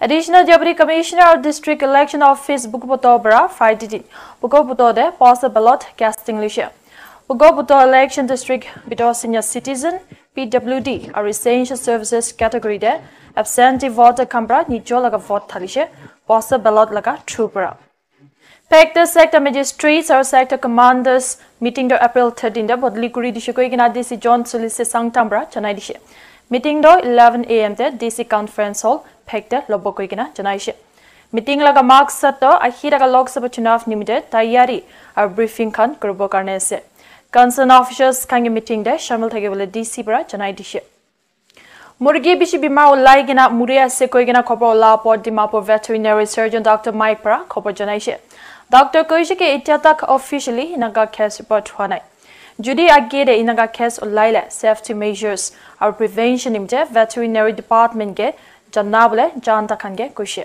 additional deputy commissioner of district election office bukobotobra fightiti bukobotode post ballot casting lisha bukobuto election district bitor senior citizen pwd or essential services category de absentee voter kambra nicho laga vote thalise post ballot laga trupra Factor sector magistrates or sector commanders meeting the April 13th, but Likuri Dishikoi Gina DC John Sulis Sangtambra, Chanai Dishi. meeting do 11 am te dc conference hall pekte lobo koi kina janaishe meeting laga mark sat to ahira ga lok sabha chunav nimite taiyari a briefing khan korbo karne se concern officials kang meeting de shamil thage bole dc bara janai dishe মুরগি বেশি বিমা ওলাই কিনা মুরি আছে কই কিনা খবর ওলা পর Dimapur veterinary surgeon doctor Mike পরা খবর জানাইছে ডক্টর কইছে কি এটা তাক অফিসিয়ালি ইনাগা কেস রিপোর্ট হওয়া নাই Judy Agede inaga case olaila safety measures are prevention imje veterinary department ge janable janta khange kushe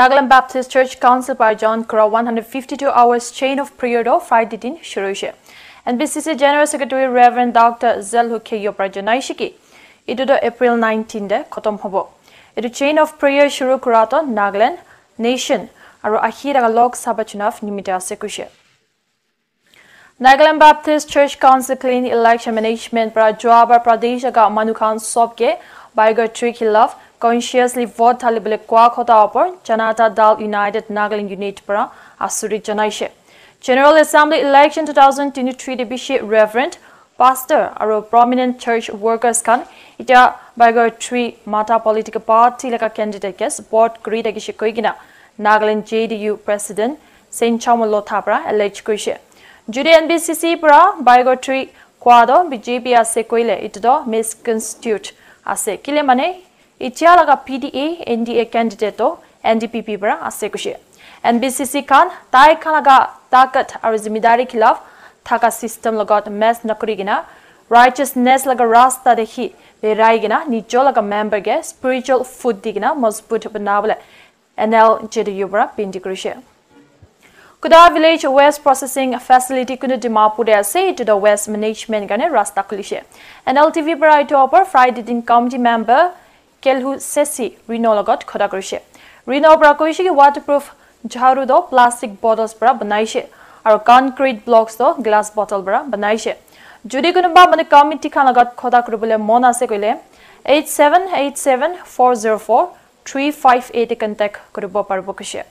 Nagaland Baptist Church Council by John Crow 152 hours chain of prayer do Friday din shuruje and BCC General Secretary Reverend Dr. Zelhu Keyo Prajanaishiki itu do April 19 de khatam hobo itu chain of prayer shuru kurato Nagaland nation aro ahira lok sabachunaf nimita ase kushe Nagaland Baptist Church Council clean election management para Joabar Pradesh ka Manukhan Sopke Biger Trikilov consciously vote talibule kwa khota opor Janata Dal United Nagaland Unit para Asuri Janaishe General Assembly election 2023 de bishi Reverend Pastor aro prominent church workers kan ita Biger Tri Mata political party laka candidate ke support kri de gishi koigina Nagaland JDU president Saint Chamalotha para elect kishe Julian BCC bra bigotry quado BJP ase koile itdo misconstitute ase kile mane itia laga PDA NDA candidate to NDPP bra ase kushi NBCC kan tai kalaga target arizimidari khilaf thaka system lagot mess nakuri gina righteousness laga rasta de hi berai gina nicho laga member ge spiritual food digina mazbut banavle NL jedu bra pindikrishe Kuda village waste processing facility kuna Dimapur ase to the waste management gane rasta kulishe. An LTV variety of Friday din committee member Kelhu Sesi Rino logot khoda kulishe. Rino bra kulishe ki waterproof jharu do plastic bottles bra banaishe. Aro concrete blocks do glass bottle bra banaishe. Judy kunba mane committee khana got khoda kulule mon ase kile. 8787404358 contact kuribo parbo kishe.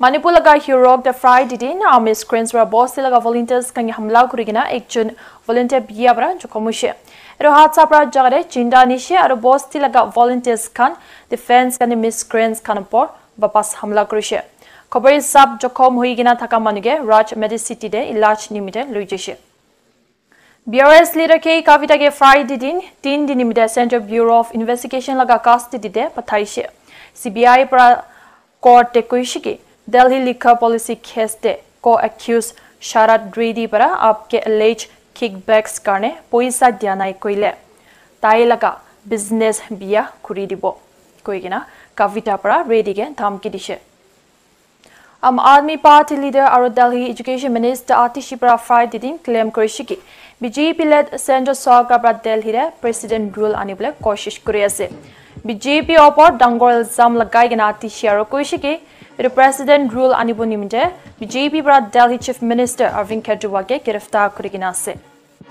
Manipur laga hero the Friday din army screens ra boss laga volunteers kangi hamla kuri gina ek jun volunteer biya bra chukamushe. Ero hatsa bra jagare chinda nishe aro boss laga volunteers kan defense kani miss screens kanapor bapas hamla kuri she. Kobari sab chukam hui gina thaka manuge Raj Medicity de ilaj nimite luijeshe. BRS leader K. Kavita ke Friday din, tin din imide Central Bureau of Investigation laga custody de pathai CBI pra court te kuishi Delhi Liquor Policy Case de co-accused Sharad Dridi para apke alleged kickbacks karne poisa dianai koile. Tai laga business bia kuridibo. Koigina kavita para ready ke tham kidishe. Am Admi Party leader Aru Delhi Education Minister Atishipra Fry didin claim Kurishiki. BJP led Sanjo Sagar Bra Delhi re President Rule Anible Koshish Kuriasi. BJP opor Dangor Zam Lagai Gana Atishi Aru Kurishiki. Pero President rule anibo nimde BJP pra Delhi Chief Minister Arvind Kejriwal ke गिरफ्तार करेगी से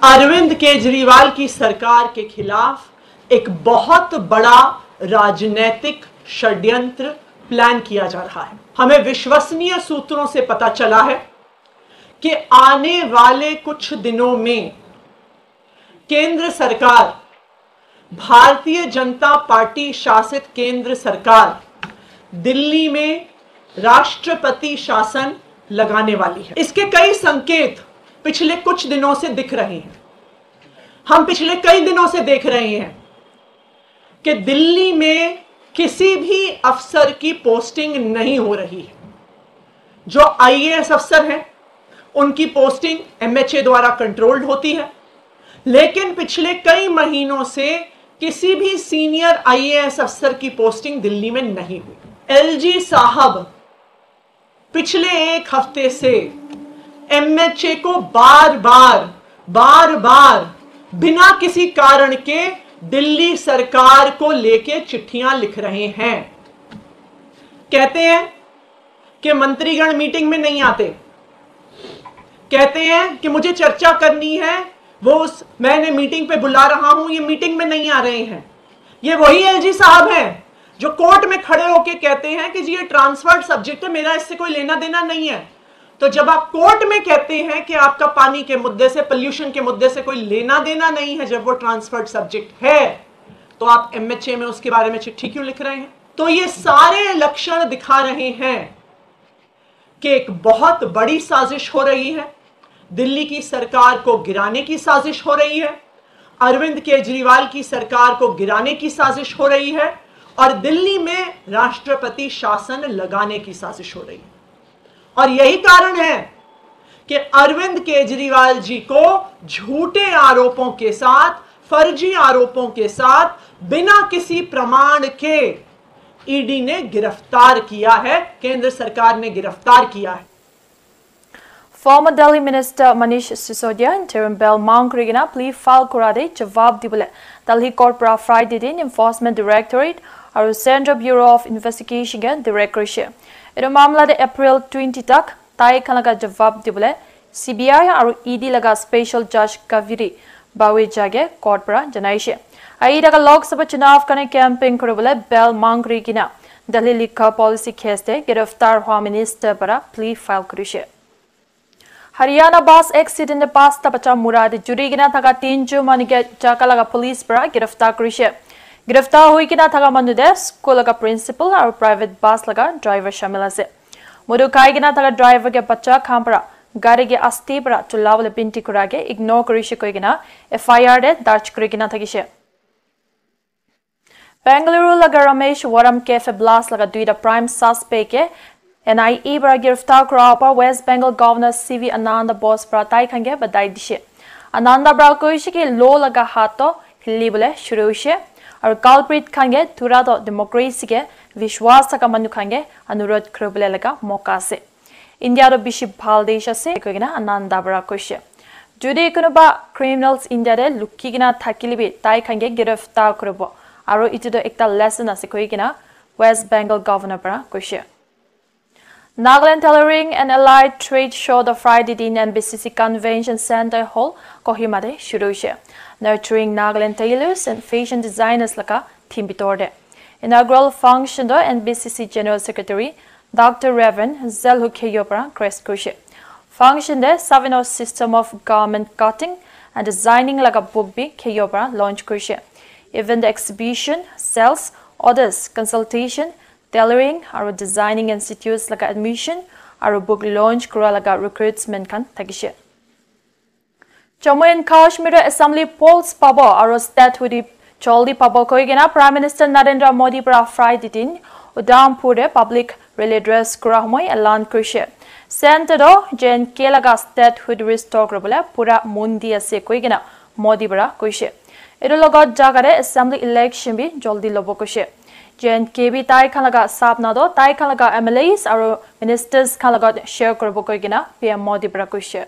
अरविंद केजरीवाल की सरकार के खिलाफ एक बहुत बड़ा राजनीतिक षड्यंत्र plan किया जा रहा है हमें विश्वसनीय सूत्रों से पता चला है कि आने वाले कुछ दिनों में केंद्र सरकार भारतीय जनता पार्टी शासित केंद्र सरकार दिल्ली में राष्ट्रपति शासन लगाने वाली है इसके कई संकेत पिछले कुछ दिनों से दिख रहे हैं हम पिछले कई दिनों से देख रहे हैं कि दिल्ली में किसी भी अफसर की पोस्टिंग नहीं हो रही है जो आईएएस अफसर हैं उनकी पोस्टिंग एमएचए द्वारा कंट्रोल्ड होती है लेकिन पिछले कई महीनों से किसी भी सीनियर आईएएस अफसर की पोस्टिंग दिल्ली में नहीं हुई एलजी साहब पिछले एक हफ्ते से एमएचए को बार बार बार बार बिना किसी कारण के दिल्ली सरकार को लेके चिट्ठियां लिख रहे हैं कहते हैं कि मंत्रीगण मीटिंग में नहीं आते कहते हैं कि मुझे चर्चा करनी है वो उस मैंने मीटिंग पे बुला रहा हूं ये मीटिंग में नहीं आ रहे हैं ये वही एलजी साहब हैं जो कोर्ट में खड़े होके कहते हैं कि जी ये ट्रांसफर सब्जेक्ट है मेरा इससे कोई लेना देना नहीं है तो जब आप कोर्ट में कहते हैं कि आपका पानी के मुद्दे से पॉल्यूशन के मुद्दे से कोई लेना देना नहीं है जब वो ट्रांसफर सब्जेक्ट है तो आप एमएचए में उसके बारे में चिट्ठी क्यों लिख रहे हैं तो ये सारे लक्षण दिखा रहे हैं कि एक बहुत बड़ी साजिश हो रही है दिल्ली की सरकार को गिराने की साजिश हो रही है अरविंद केजरीवाल की सरकार को गिराने की साजिश हो रही है और दिल्ली में राष्ट्रपति शासन लगाने की साजिश हो रही है और यही कारण है कि अरविंद केजरीवाल जी को झूठे आरोपों के साथ फर्जी आरोपों के साथ बिना किसी प्रमाण के ईडी ने गिरफ्तार किया है केंद्र सरकार ने गिरफ्तार किया है Former Delhi Minister Manish Sisodia and interim Bell Mount Regina plea filed kurade Chavab dibule. Delhi Court pra Friday in Enforcement Directorate আৰু চেণ্ট্ৰেল ব্যুৰ অফ ইনভেষ্টিগেশ্যনে ডিৰেক্ট কৰিছে এইটো মামলাত এপ্ৰিল টুৱেণ্টি তাক তাৰিখ লগা জবাব দিবলৈ চি বি আই আৰু ই ডি লগা স্পেচিয়েল জাজ কাভিৰি বাৱে জাগে কৰ্ট পৰা জনাইছে আৰু ই লগা লোকসভা চুনাৱ কাৰণে কেম্পেইন কৰিবলৈ বেল মাংগ্ৰী কিনা দিল্লী লিখা পলিচি খেজে গ্ৰেপ্তাৰ হোৱা মিনিষ্টাৰ পৰা প্লি ফাইল কৰিছে হাৰিয়ানা বাছ এক্সিডেণ্ট পাঁচটা বচা মুৰাদ জুৰি কিনা থকা তিনিযোৰ মানিকে জাকা লগা পুলিচ পৰা গ্ৰেপ্তাৰ কৰিছে গ্ৰেপ্তাৰ হৈ কিনা থকা মানুহে স্কুল লগা প্ৰিন্সিপাল আৰু প্ৰাইভেট বাছ লগা ড্ৰাইভাৰ চামিল আছে মধু খাই কিনা থকা ড্ৰাইভাৰকে বাচ্চা খাম পৰা গাড়ীগে আস্তিৰ পৰা চলাবলৈ পিণ্টি কৰাকে ইগন'ৰ কৰিছে কৈ কিনা এফ আই আৰ দাৰ্জ কৰি কিনা থাকিছে বেংগালুৰু লগা ৰমেশ ৱৰম কেফে ব্লাছ লগা দুইটা প্ৰাইম ছাছপেকে এন আই ই পৰা গ্ৰেপ্তাৰ কৰাৰ পৰা west Bengal governor C V Ananda Bose পৰা তাই খাংগে বাদাই দিছে আনন্দ বৰা কৈছে কি ল' লগা হাতত হিলিবলৈ চুৰি হৈছে আৰু কালপ্ৰীত খাংগে তুৰাদ ডেমক্ৰেচিকে বিশ্বাস থকা মানুহ খাংগে অনুৰোধ কৰিবলৈ লগা মৌকা আছে ইণ্ডিয়াৰ বেছি ভাল দেশ আছে কৈ কিনে আনন্দ বৰা কৈছে যদি কোনোবা ক্ৰিমিনেলছ ইণ্ডিয়াৰে লুকি কিনে থাকিলেবি তাই খাংগে গ্ৰেপ্তাৰ কৰিব আৰু এইটোতো এটা লেচন আছে কৈ কিনে ৱেষ্ট বেংগল গভৰ্ণৰ পৰা কৈছে Nagaland Tailoring and Allied Trade Show the Friday in NBCC Convention Center Hall, Kohima de Shirusha, nurturing Nagaland tailors and fashion designers laka team bitorde. Inaugural function the NBCC General Secretary Dr. Reverend Zelhuke Yopra Kreskushe. Function the Savino System of Garment Cutting and Designing laka a bi Keyopra launch kushe. Even the exhibition, sales, orders, consultation, tailoring aro designing institutes laga admission aro book launch kura laga recruitment kan thakise Jammu and Kashmir Assembly polls pabo aro state with choldi pabo koigena Prime Minister Narendra Modi pra Friday din Udampur public rally address kura humai alan kushe Center do Jen Kelaga state with restore grobola pura mundi ase koigena Modi bra kushe এইটোৰ লগত জাগাৰে assembly election B জলদি ল'ব কৈছে jen kb tai kalaga sapna do tai kalaga mlas aro ministers kalaga share korbo koigina pm modi brakushe